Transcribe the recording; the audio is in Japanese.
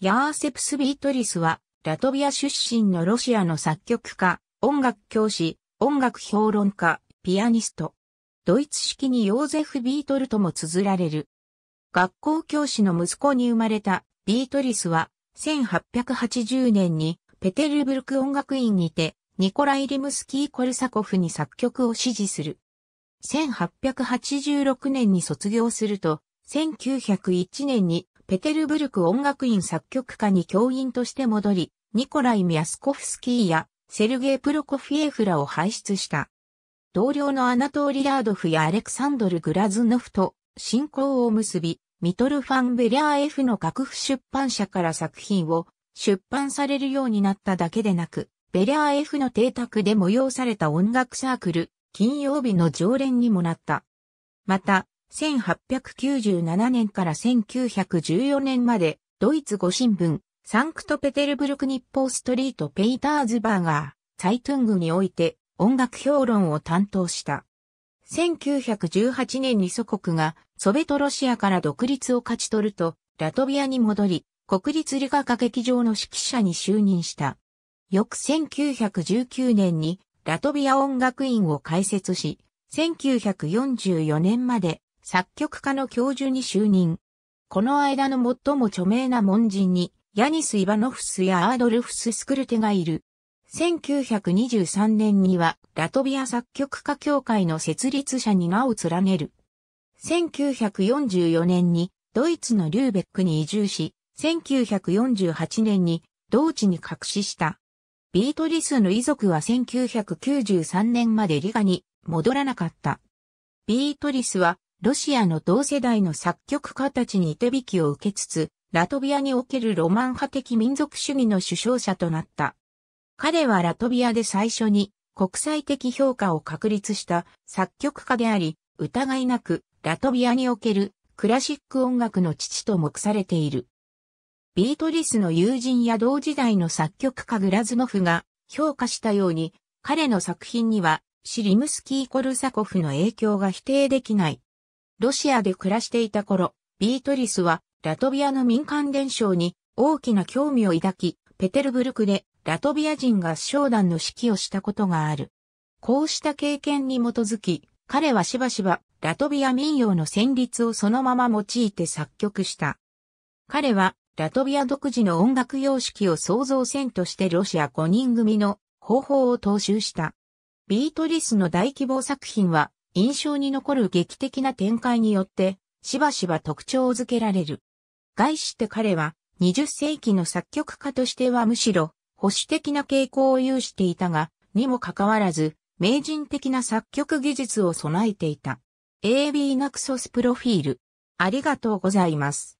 ヤーセプス・ビートリスは、ラトビア出身のロシアの作曲家、音楽教師、音楽評論家、ピアニスト。ドイツ式にヨーゼフ・ビートルとも綴られる。学校教師の息子に生まれたビートリスは、1880年にペテルブルク音楽院にて、ニコライ・リムスキー・コルサコフに作曲を指示する。1886年に卒業すると、1901年にペテルブルク音楽院作曲家に教員として戻り、ニコライ・ミアスコフスキーやセルゲイ・プロコフィエフらを輩出した。同僚のアナトーリヤードフやアレクサンドル・グラズノフと親交を結び、ミトル・ファン・ベリャー F の楽譜出版社から作品を出版されるようになっただけでなく、ベリャー F の邸宅で催された音楽サークル、金曜日の常連にもなった。また、1897年から1914年まで、ドイツ語新聞、サンクトペテルブルク日報ストリートペイターズバーガー、サイトゥングにおいて音楽評論を担当した。1918年に祖国がソベトロシアから独立を勝ち取ると、ラトビアに戻り、国立理科歌劇場の指揮者に就任した。翌1919年にラトビア音楽院を開設し、1944年まで作曲家の教授に就任。この間の最も著名な門人に、ヤニス・イバノフスやアードルフス・スクルテがいる。1923年には、ラトビア作曲家協会の設立者に名を連ねる。1944年に、ドイツのリューベックに移住し、1948年に、同地に隠しした。ビートリスの遺族は1993年までリガに戻らなかった。ビートリスはロシアの同世代の作曲家たちに手引きを受けつつ、ラトビアにおけるロマン派的民族主義の首相者となった。彼はラトビアで最初に国際的評価を確立した作曲家であり、疑いなくラトビアにおけるクラシック音楽の父と目されている。ビートリスの友人や同時代の作曲家グラズノフが評価したように、彼の作品にはシリムスキー・コルサコフの影響が否定できない。ロシアで暮らしていた頃、ビートリスはラトビアの民間伝承に大きな興味を抱き、ペテルブルクでラトビア人合唱団の指揮をしたことがある。こうした経験に基づき、彼はしばしばラトビア民謡の旋律をそのまま用いて作曲した。彼はラトビア独自の音楽様式を創造戦としてロシア5人組の方法を踏襲した。ビートリスの大規模作品は印象に残る劇的な展開によって、しばしば特徴を付けられる。外して彼は、20世紀の作曲家としてはむしろ、保守的な傾向を有していたが、にもかかわらず、名人的な作曲技術を備えていた。AB ナクソスプロフィール。ありがとうございます。